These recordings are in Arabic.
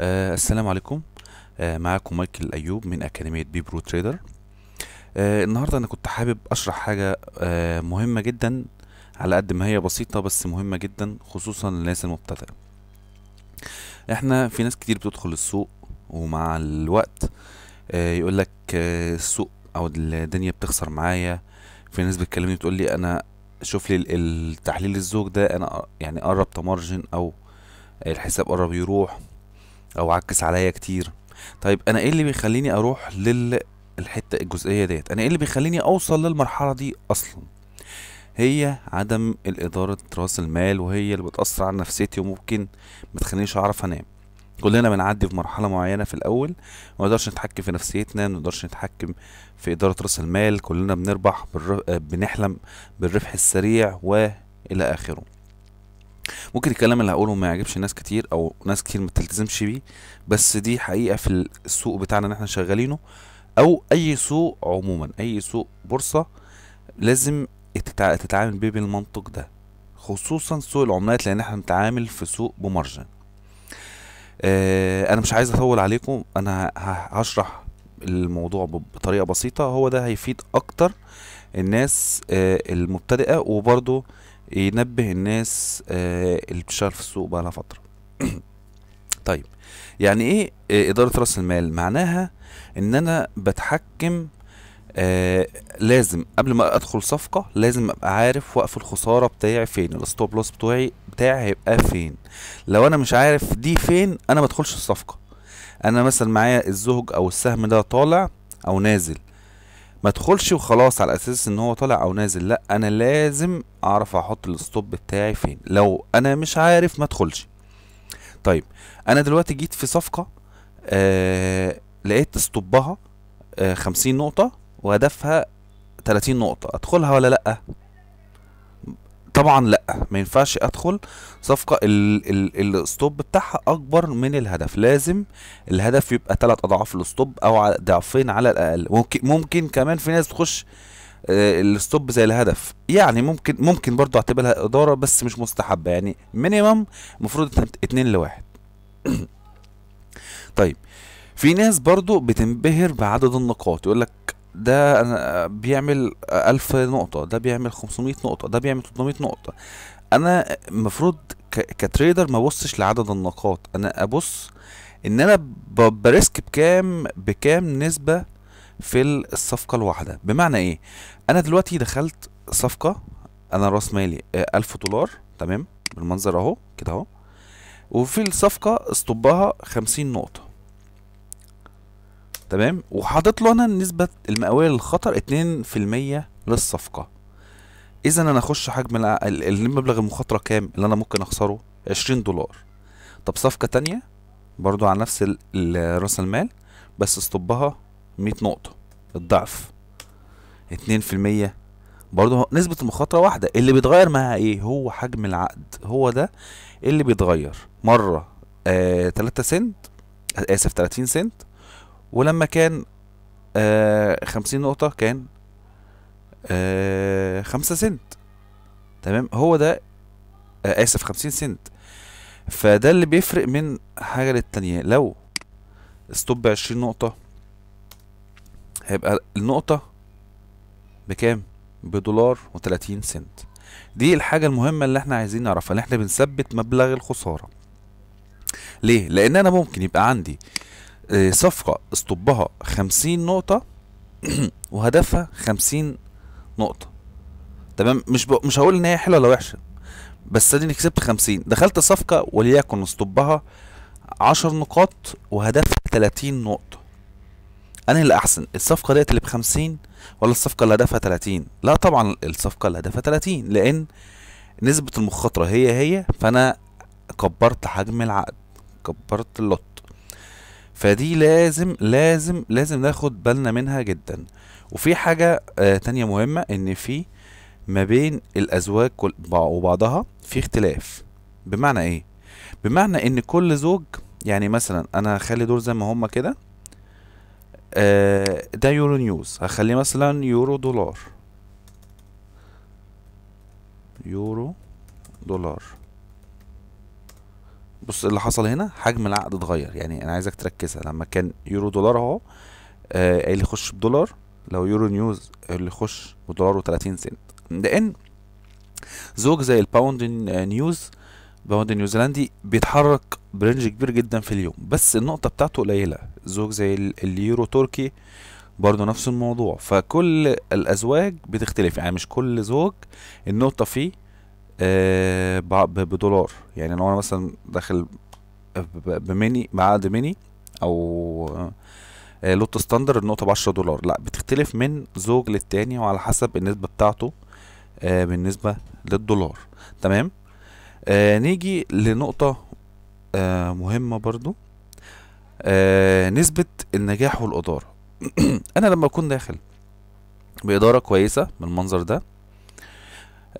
آه السلام عليكم آه معاكم مايكل ايوب من اكاديميه بي برو تريدر آه النهارده انا كنت حابب اشرح حاجه آه مهمه جدا على قد ما هي بسيطه بس مهمه جدا خصوصا للناس المبتدئه احنا في ناس كتير بتدخل السوق ومع الوقت آه يقول لك آه السوق او الدنيا بتخسر معايا في ناس بتكلمني بتقول لي انا شوف لي التحليل الزوج ده انا يعني قرب تمرجن او الحساب قرب يروح او عكس عليا كتير طيب انا ايه اللي بيخليني اروح للحته الجزئيه ديت انا ايه اللي بيخليني اوصل للمرحله دي اصلا هي عدم الإدارة راس المال وهي اللي بتأثر على نفسيتي وممكن متخلينيش أعرف أنام كلنا بنعدي في مرحلة معينة في الأول ما نقدرش نتحكم في نفسيتنا ما نقدرش نتحكم في إدارة راس المال كلنا بنربح بالر... بنحلم بالربح السريع وإلى آخره ممكن الكلام اللي هقوله ما يعجبش ناس كتير او ناس كتير ما تلتزمش بيه بس دي حقيقه في السوق بتاعنا اللي احنا شغالينه او اي سوق عموما اي سوق بورصه لازم تتعامل بيه بالمنطق ده خصوصا سوق العملات لان احنا بنتعامل في سوق بمارجن آه، انا مش عايز اطول عليكم انا هشرح الموضوع بطريقه بسيطه هو ده هيفيد اكتر الناس آه، المبتدئه وبرضه ينبه الناس آه، اللي بتشتغل في السوق بقى لها فتره طيب يعني ايه آه، اداره راس المال معناها ان انا بتحكم آه لازم قبل ما ادخل صفقه لازم ابقى عارف وقف الخساره بتاعي فين الستوب لوس بتوعي بتاعي هيبقى فين لو انا مش عارف دي فين انا ما ادخلش الصفقه انا مثلا معايا الزهج او السهم ده طالع او نازل ما تدخلش وخلاص على اساس ان هو طالع او نازل لا انا لازم اعرف احط الستوب بتاعي فين لو انا مش عارف ما ادخلش طيب انا دلوقتي جيت في صفقه آه لقيت ستوبها آه 50 نقطه وهدفها 30 نقطه ادخلها ولا لا طبعا لا ما ينفعش ادخل صفقه الستوب بتاعها اكبر من الهدف لازم الهدف يبقى ثلاث اضعاف الستوب او ضعفين على الاقل ممكن ممكن كمان في ناس تخش آه، الستوب زي الهدف يعني ممكن ممكن برضه اعتبرها اداره بس مش مستحبه يعني مينيمم المفروض اتنين لواحد طيب في ناس برضو بتنبهر بعدد النقاط يقول لك ده أنا بيعمل ألف نقطة ده بيعمل 500 نقطة ده بيعمل 300 نقطة أنا المفروض كتريدر ما بصش لعدد النقاط أنا أبص إن أنا بريسك بكام بكام نسبة في الصفقة الواحدة بمعنى إيه أنا دلوقتي دخلت صفقة أنا راس مالي آه، ألف دولار تمام بالمنظر أهو كده أهو وفي الصفقة استوبها خمسين نقطة تمام وحاطط له انا النسبه المئويه للخطر 2% للصفقه اذا انا اخش حجم المبلغ المخاطره كام اللي انا ممكن اخسره 20 دولار طب صفقه تانية برضو على نفس راس المال بس استوبها 100 نقطه الضعف 2% برضه نسبة المخاطرة واحدة اللي بيتغير معاها ايه هو حجم العقد هو ده اللي بيتغير مرة آه 3 سنت اسف 30 سنت ولما كان آه خمسين نقطة كان آه خمسة سنت تمام هو ده آه آسف خمسين سنت فده اللي بيفرق من حاجة للتانية لو ستوب عشرين نقطة هيبقى النقطة بكام؟ بدولار وتلاتين سنت دي الحاجة المهمة اللي احنا عايزين نعرفها ان احنا بنثبت مبلغ الخسارة ليه؟ لان انا ممكن يبقى عندي آه، صفقة اسطبها خمسين نقطة وهدفها خمسين نقطة تمام مش ب... مش هقول ان هي حلوة ولا وحشة بس اديني كسبت خمسين دخلت صفقة وليكن اسطبها عشر نقاط وهدفها تلاتين نقطة انا اللي احسن الصفقة ديت اللي بخمسين ولا الصفقة اللي هدفها تلاتين لا طبعا الصفقة اللي هدفها تلاتين لان نسبة المخاطرة هي هي فانا كبرت حجم العقد كبرت اللوت فدي لازم لازم لازم ناخد بالنا منها جدا وفي حاجة آه تانية مهمة ان في ما بين الازواج وبعضها في اختلاف بمعنى ايه بمعنى ان كل زوج يعني مثلا انا هخلي دول زي ما هما كده آه ده يورو نيوز هخليه مثلا يورو دولار يورو دولار بص اللي حصل هنا حجم العقد اتغير يعني انا عايزك تركزها لما كان يورو دولار اهو آه اللي يخش بدولار لو يورو نيوز اللي يخش بدولار و30 سنت لان زوج زي الباوند نيوز باوند نيوزيلندي بيتحرك برنج كبير جدا في اليوم بس النقطة بتاعته قليلة زوج زي اليورو تركي برضه نفس الموضوع فكل الأزواج بتختلف يعني مش كل زوج النقطة فيه آه بدولار يعني لو انا مثلا داخل بميني بعقد ميني او آه لوت ستاندر النقطة بعشرة دولار لا بتختلف من زوج للتاني وعلى حسب النسبة بتاعته آه بالنسبة للدولار تمام آه نيجي لنقطة آه مهمة برضو آه نسبة النجاح والإدارة أنا لما أكون داخل بإدارة كويسة بالمنظر ده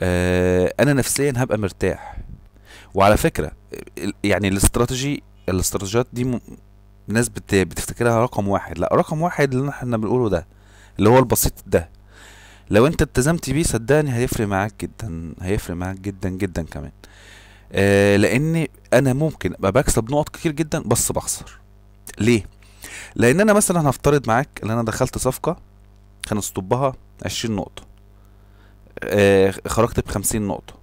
آه، انا نفسيا هبقى مرتاح وعلى فكره يعني الاستراتيجي الاستراتيجيات دي ناس بتفتكرها رقم واحد لا رقم واحد اللي احنا بنقوله ده اللي هو البسيط ده لو انت التزمت بيه صدقني هيفرق معاك جدا هيفرق معاك جدا جدا كمان آه لان انا ممكن ابقى بكسب نقط كتير جدا بس بخسر ليه لان انا مثلا هفترض معاك ان انا دخلت صفقه كان اسطبها 20 نقطه آه، خرجت بخمسين نقطة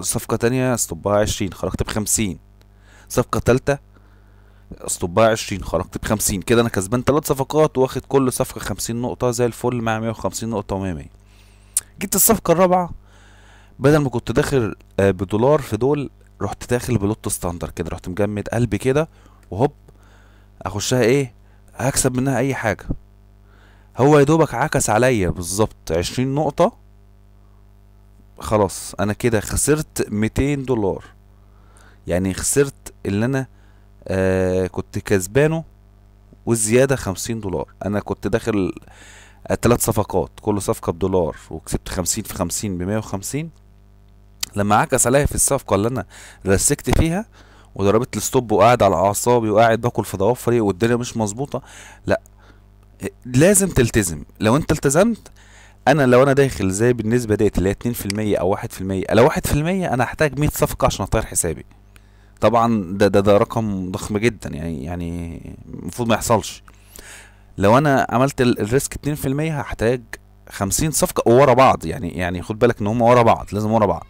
صفقة تانية استوباع عشرين خرجت بخمسين صفقة تالتة استوباع عشرين خرجت بخمسين كده انا كسبان تلات صفقات واخد كل صفقة خمسين نقطة زي الفل مع مية وخمسين نقطة ومية مية جيت الصفقة الرابعة بدل ما كنت داخل آه، بدولار في دول رحت داخل بلوت ستاندر كده رحت مجمد قلبي كده وهوب اخشها ايه هكسب منها اي حاجة هو يا دوبك عكس عليا بالظبط عشرين نقطة خلاص انا كده خسرت 200 دولار يعني خسرت اللي انا آه كنت كسبانه والزياده 50 دولار انا كنت داخل ثلاث آه، صفقات كل صفقه بدولار وكسبت 50 في 50 ب 150 لما عكس عليا في الصفقه اللي انا رسكت فيها وضربت الستوب وقاعد على اعصابي وقاعد باكل في ضوافري والدنيا مش مظبوطه لا آه، لازم تلتزم لو انت التزمت انا لو انا داخل زي بالنسبه ديت اللي هي 2% او 1% لو 1% انا هحتاج 100 صفقه عشان اطير حسابي طبعا ده ده ده رقم ضخم جدا يعني يعني المفروض ما يحصلش لو انا عملت الريسك 2% هحتاج 50 صفقه ورا بعض يعني يعني خد بالك ان هم ورا بعض لازم ورا بعض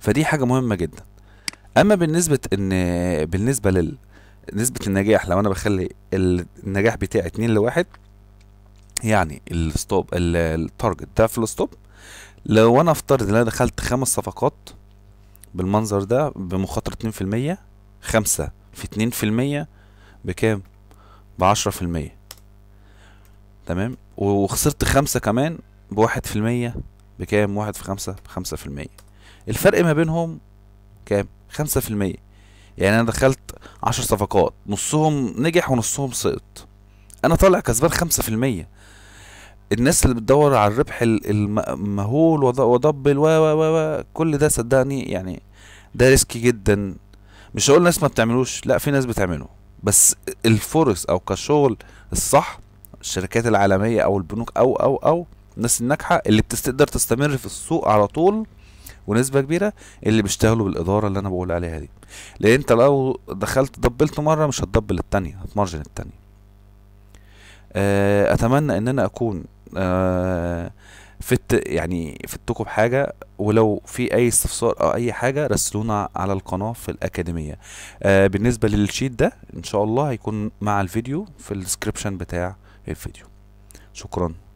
فدي حاجه مهمه جدا اما بالنسبه ان بالنسبه لل نسبه النجاح لو انا بخلي النجاح بتاعي 2 لواحد يعني الستوب التارجت ده في الستوب لو انا افترض ان انا دخلت خمس صفقات بالمنظر ده بمخاطرة اتنين في المية خمسة في اتنين في المية بكام بعشرة في المية تمام وخسرت خمسة كمان بواحد في المية بكام واحد في خمسة بخمسة في المية الفرق ما بينهم كام خمسة في المية يعني انا دخلت عشر صفقات نصهم نجح ونصهم سقط انا طالع كسبان خمسة في المية الناس اللي بتدور على الربح المهول ودبل و و و كل ده صدقني يعني ده ريسكي جدا مش هقول ناس ما بتعملوش لا في ناس بتعمله بس الفرص او كشغل الصح الشركات العالمية او البنوك او او او الناس الناجحة اللي بتقدر تستمر في السوق على طول ونسبة كبيرة اللي بيشتغلوا بالإدارة اللي أنا بقول عليها دي لأن أنت لو دخلت دبلت مرة مش هتدبل التانية هتمرجن التانية آه، اتمنى ان انا اكون آه، فت يعني فدتكم حاجة ولو في اي استفسار او اي حاجه راسلونا على القناه في الاكاديميه آه، بالنسبه للشيت ده ان شاء الله هيكون مع الفيديو في الديسكريبشن بتاع الفيديو شكرا